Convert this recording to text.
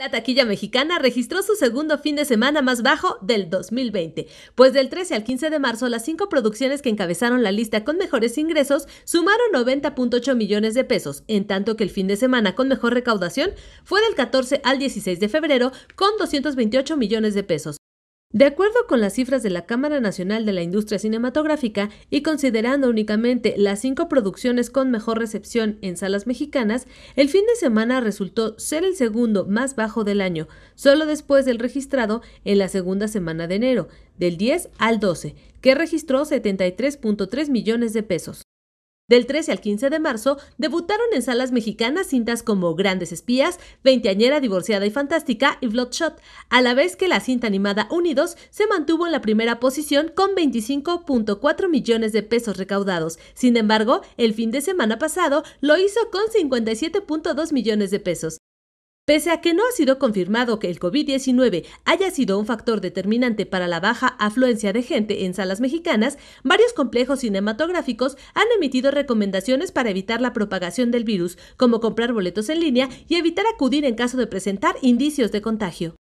La taquilla mexicana registró su segundo fin de semana más bajo del 2020, pues del 13 al 15 de marzo las cinco producciones que encabezaron la lista con mejores ingresos sumaron 90.8 millones de pesos, en tanto que el fin de semana con mejor recaudación fue del 14 al 16 de febrero con 228 millones de pesos, de acuerdo con las cifras de la Cámara Nacional de la Industria Cinematográfica y considerando únicamente las cinco producciones con mejor recepción en salas mexicanas, el fin de semana resultó ser el segundo más bajo del año, solo después del registrado en la segunda semana de enero, del 10 al 12, que registró 73.3 millones de pesos. Del 13 al 15 de marzo debutaron en salas mexicanas cintas como Grandes Espías, Veinteañera Divorciada y Fantástica y Bloodshot, a la vez que la cinta animada Unidos se mantuvo en la primera posición con 25.4 millones de pesos recaudados. Sin embargo, el fin de semana pasado lo hizo con 57.2 millones de pesos. Pese a que no ha sido confirmado que el COVID-19 haya sido un factor determinante para la baja afluencia de gente en salas mexicanas, varios complejos cinematográficos han emitido recomendaciones para evitar la propagación del virus, como comprar boletos en línea y evitar acudir en caso de presentar indicios de contagio.